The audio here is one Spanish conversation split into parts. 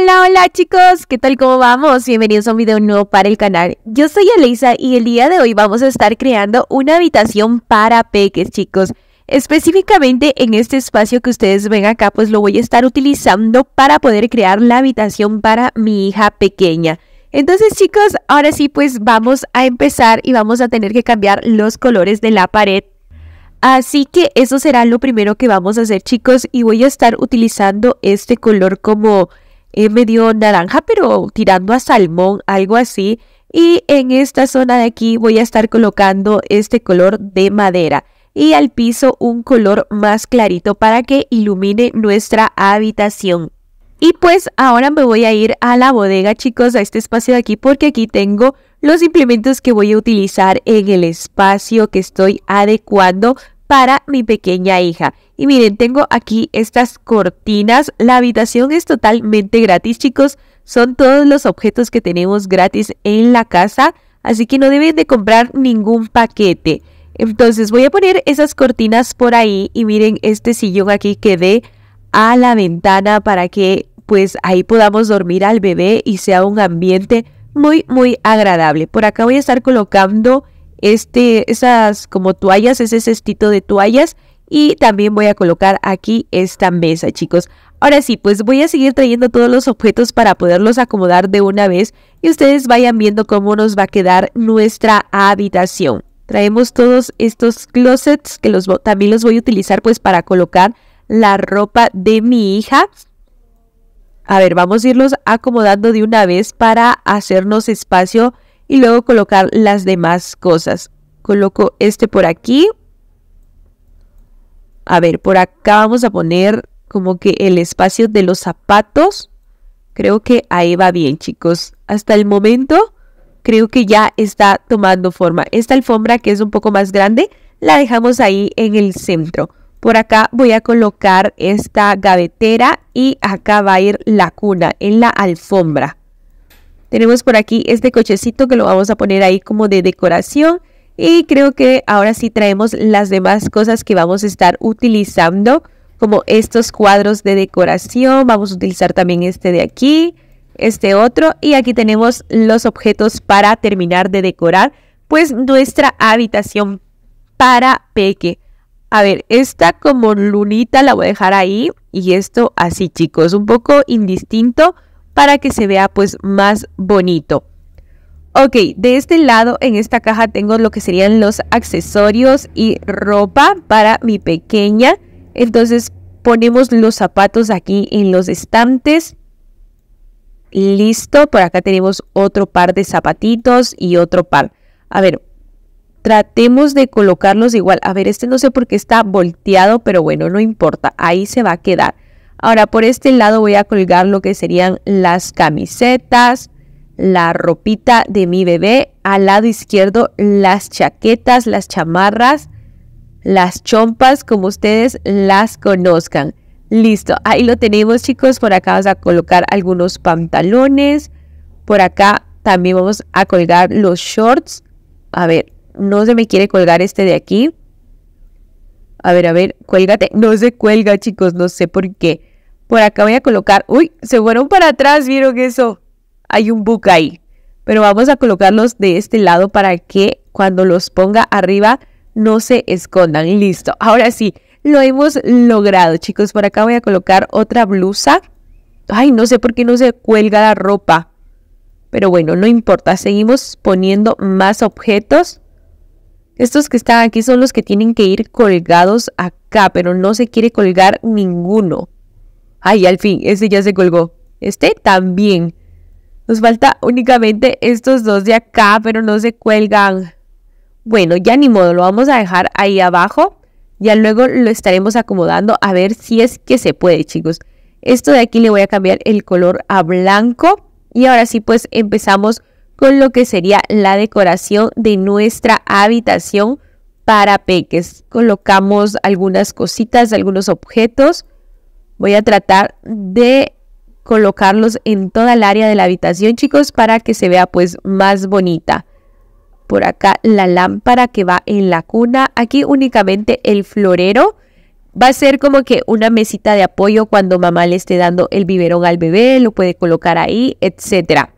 Hola, hola chicos, ¿qué tal? ¿Cómo vamos? Bienvenidos a un video nuevo para el canal. Yo soy Elisa y el día de hoy vamos a estar creando una habitación para peques, chicos. Específicamente en este espacio que ustedes ven acá, pues lo voy a estar utilizando para poder crear la habitación para mi hija pequeña. Entonces chicos, ahora sí pues vamos a empezar y vamos a tener que cambiar los colores de la pared Así que eso será lo primero que vamos a hacer chicos y voy a estar utilizando este color como medio naranja, pero tirando a salmón, algo así. Y en esta zona de aquí voy a estar colocando este color de madera y al piso un color más clarito para que ilumine nuestra habitación. Y pues ahora me voy a ir a la bodega chicos, a este espacio de aquí, porque aquí tengo los implementos que voy a utilizar en el espacio que estoy adecuando para mi pequeña hija. Y miren, tengo aquí estas cortinas. La habitación es totalmente gratis, chicos. Son todos los objetos que tenemos gratis en la casa. Así que no deben de comprar ningún paquete. Entonces voy a poner esas cortinas por ahí. Y miren este sillón aquí que dé a la ventana para que pues ahí podamos dormir al bebé y sea un ambiente muy muy agradable. Por acá voy a estar colocando este, esas como toallas, ese cestito de toallas y también voy a colocar aquí esta mesa chicos. Ahora sí, pues voy a seguir trayendo todos los objetos para poderlos acomodar de una vez y ustedes vayan viendo cómo nos va a quedar nuestra habitación. Traemos todos estos closets que los, también los voy a utilizar pues para colocar la ropa de mi hija. A ver, vamos a irlos acomodando de una vez para hacernos espacio y luego colocar las demás cosas. Coloco este por aquí, a ver, por acá vamos a poner como que el espacio de los zapatos. Creo que ahí va bien, chicos. Hasta el momento creo que ya está tomando forma. Esta alfombra que es un poco más grande la dejamos ahí en el centro. Por acá voy a colocar esta gavetera y acá va a ir la cuna en la alfombra. Tenemos por aquí este cochecito que lo vamos a poner ahí como de decoración. Y creo que ahora sí traemos las demás cosas que vamos a estar utilizando, como estos cuadros de decoración. Vamos a utilizar también este de aquí, este otro. Y aquí tenemos los objetos para terminar de decorar, pues nuestra habitación para peque. A ver, esta como lunita la voy a dejar ahí y esto así chicos, un poco indistinto para que se vea pues más bonito. Ok, de este lado en esta caja tengo lo que serían los accesorios y ropa para mi pequeña. Entonces ponemos los zapatos aquí en los estantes. Listo, por acá tenemos otro par de zapatitos y otro par. A ver, tratemos de colocarlos igual. A ver, este no sé por qué está volteado, pero bueno, no importa, ahí se va a quedar. Ahora, por este lado voy a colgar lo que serían las camisetas, la ropita de mi bebé, al lado izquierdo las chaquetas, las chamarras, las chompas, como ustedes las conozcan. Listo, ahí lo tenemos chicos, por acá vamos a colocar algunos pantalones, por acá también vamos a colgar los shorts. A ver, no se me quiere colgar este de aquí. A ver, a ver, cuélgate. No se cuelga, chicos, no sé por qué. Por acá voy a colocar... Uy, se fueron para atrás, ¿vieron eso? hay un buque ahí. Pero vamos a colocarlos de este lado para que cuando los ponga arriba no se escondan. Listo. Ahora sí, lo hemos logrado, chicos. Por acá voy a colocar otra blusa. Ay, no sé por qué no se cuelga la ropa. Pero bueno, no importa. Seguimos poniendo más objetos. Estos que están aquí son los que tienen que ir colgados acá, pero no se quiere colgar ninguno. Ay, al fin, ese ya se colgó. Este también. Nos falta únicamente estos dos de acá, pero no se cuelgan. Bueno, ya ni modo, lo vamos a dejar ahí abajo. Ya luego lo estaremos acomodando a ver si es que se puede, chicos. Esto de aquí le voy a cambiar el color a blanco. Y ahora sí, pues empezamos con lo que sería la decoración de nuestra habitación para peques. Colocamos algunas cositas, algunos objetos. Voy a tratar de colocarlos en toda el área de la habitación, chicos, para que se vea pues más bonita. Por acá la lámpara que va en la cuna. Aquí únicamente el florero. Va a ser como que una mesita de apoyo cuando mamá le esté dando el biberón al bebé, lo puede colocar ahí, etcétera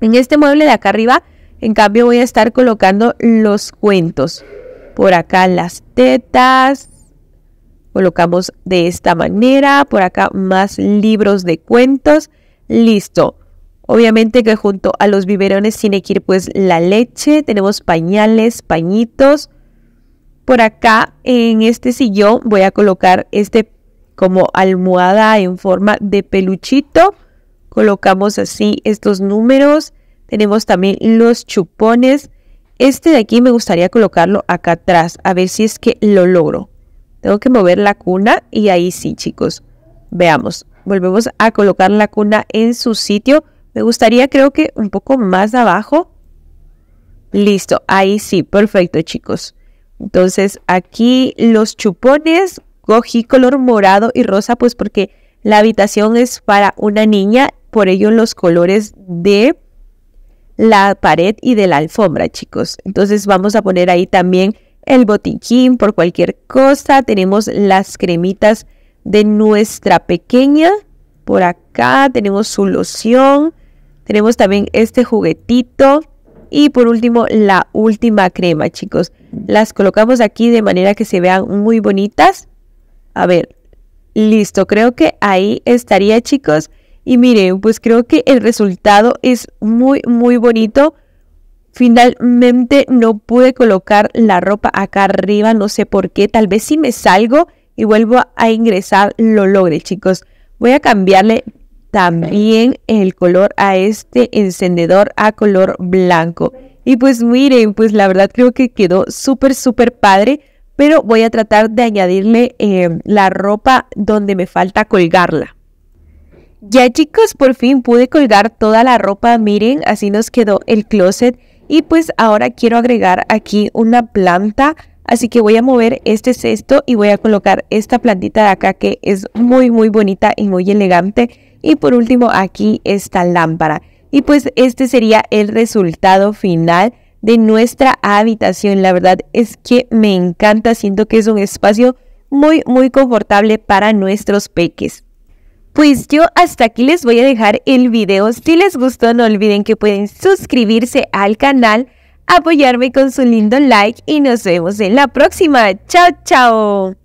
En este mueble de acá arriba, en cambio, voy a estar colocando los cuentos. Por acá las tetas, Colocamos de esta manera, por acá más libros de cuentos. Listo. Obviamente que junto a los biberones tiene que ir pues la leche, tenemos pañales, pañitos. Por acá en este sillón voy a colocar este como almohada en forma de peluchito. Colocamos así estos números. Tenemos también los chupones. Este de aquí me gustaría colocarlo acá atrás, a ver si es que lo logro. Tengo que mover la cuna y ahí sí, chicos. Veamos, volvemos a colocar la cuna en su sitio. Me gustaría creo que un poco más abajo. Listo, ahí sí, perfecto chicos. Entonces aquí los chupones, cogí color morado y rosa pues porque la habitación es para una niña, por ello los colores de la pared y de la alfombra chicos. Entonces vamos a poner ahí también el botiquín por cualquier cosa. Tenemos las cremitas de nuestra pequeña. Por acá tenemos su loción. Tenemos también este juguetito. Y por último, la última crema, chicos. Las colocamos aquí de manera que se vean muy bonitas. A ver, listo. Creo que ahí estaría, chicos. Y miren, pues creo que el resultado es muy, muy bonito. Finalmente no pude colocar la ropa acá arriba, no sé por qué. Tal vez si me salgo y vuelvo a ingresar lo logre, chicos. Voy a cambiarle también el color a este encendedor a color blanco. Y pues miren, pues la verdad creo que quedó súper, súper padre. Pero voy a tratar de añadirle eh, la ropa donde me falta colgarla. Ya chicos, por fin pude colgar toda la ropa. Miren, así nos quedó el closet. Y pues ahora quiero agregar aquí una planta, así que voy a mover este cesto y voy a colocar esta plantita de acá que es muy muy bonita y muy elegante. Y por último aquí esta lámpara. Y pues este sería el resultado final de nuestra habitación. La verdad es que me encanta, siento que es un espacio muy muy confortable para nuestros peques. Pues yo hasta aquí les voy a dejar el video. Si les gustó, no olviden que pueden suscribirse al canal, apoyarme con su lindo like y nos vemos en la próxima. ¡Chao, chao!